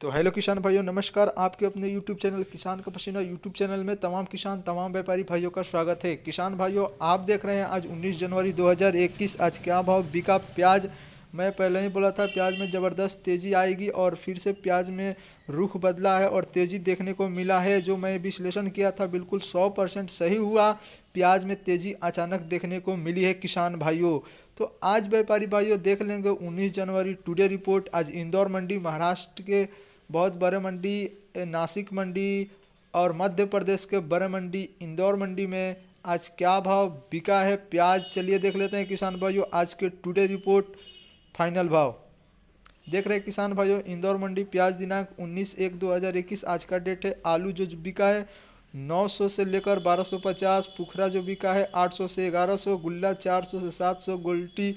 तो हेलो किसान भाइयों नमस्कार आपके अपने यूट्यूब चैनल किसान का पसीना यूट्यूब चैनल में तमाम किसान तमाम व्यापारी भाइयों का स्वागत है किसान भाइयों आप देख रहे हैं आज 19 जनवरी 2021 आज क्या भाव बिका प्याज मैं पहले ही बोला था प्याज में ज़बरदस्त तेज़ी आएगी और फिर से प्याज में रुख बदला है और तेज़ी देखने को मिला है जो मैं विश्लेषण किया था बिल्कुल सौ परसेंट सही हुआ प्याज में तेज़ी अचानक देखने को मिली है किसान भाइयों तो आज व्यापारी भाइयों देख लेंगे उन्नीस जनवरी टुडे रिपोर्ट आज इंदौर मंडी महाराष्ट्र के बहुत बड़े मंडी नासिक मंडी और मध्य प्रदेश के बड़े मंडी इंदौर मंडी में आज क्या भाव बिका है प्याज चलिए देख लेते हैं किसान भाइयों आज के टुडे रिपोर्ट फाइनल भाव देख रहे हैं किसान भाइयों इंदौर मंडी प्याज दिनांक 19 एक 2021 आज का डेट है आलू जो बिका है 900 से लेकर 1250 पुखरा जो बिका है 800 से 1100 गुल्ला 400 से 700 गोल्टी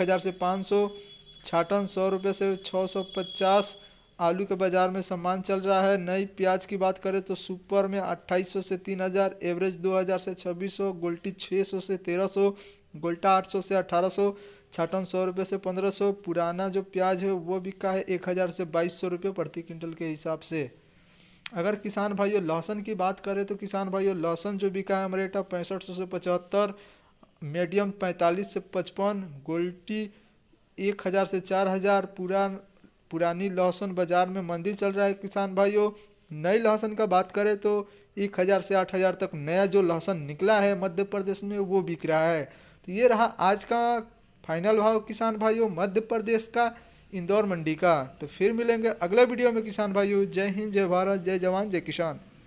हज़ार से पाँच सौ छाटन सौ रुपये से पचास आलू के बाज़ार में सम्मान चल रहा है नई प्याज की बात करें तो सुपर में 2800 से 3000 एवरेज 2000 से 2600 गोल्टी 600 से 1300 गोल्टा 800 से 1800 छाटन सौ रुपये से पंद्रह सौ पुराना जो प्याज है वो बिका है एक हज़ार से बाईस सौ रुपये प्रति क्विंटल के हिसाब से अगर किसान भाइयों लहसन की बात करें तो किसान भाइयों लहसन जो बिका है हमारे रेटा पैंसठ सौ से पचहत्तर मीडियम पैंतालीस से पचपन गोल्टी एक हज़ार से चार हज़ार पुरान पुरानी लहसुन बाज़ार में मंदी चल रहा है किसान भाइयों नई लहसुन का बात करें तो एक हज़ार से आठ हज़ार तक नया जो लहसुन निकला है मध्य प्रदेश में वो बिक रहा है तो ये रहा आज का फाइनल भाव किसान भाइयों मध्य प्रदेश का इंदौर मंडी का तो फिर मिलेंगे अगले वीडियो में किसान भाइयों जय हिंद जय भारत जय जवान जय किसान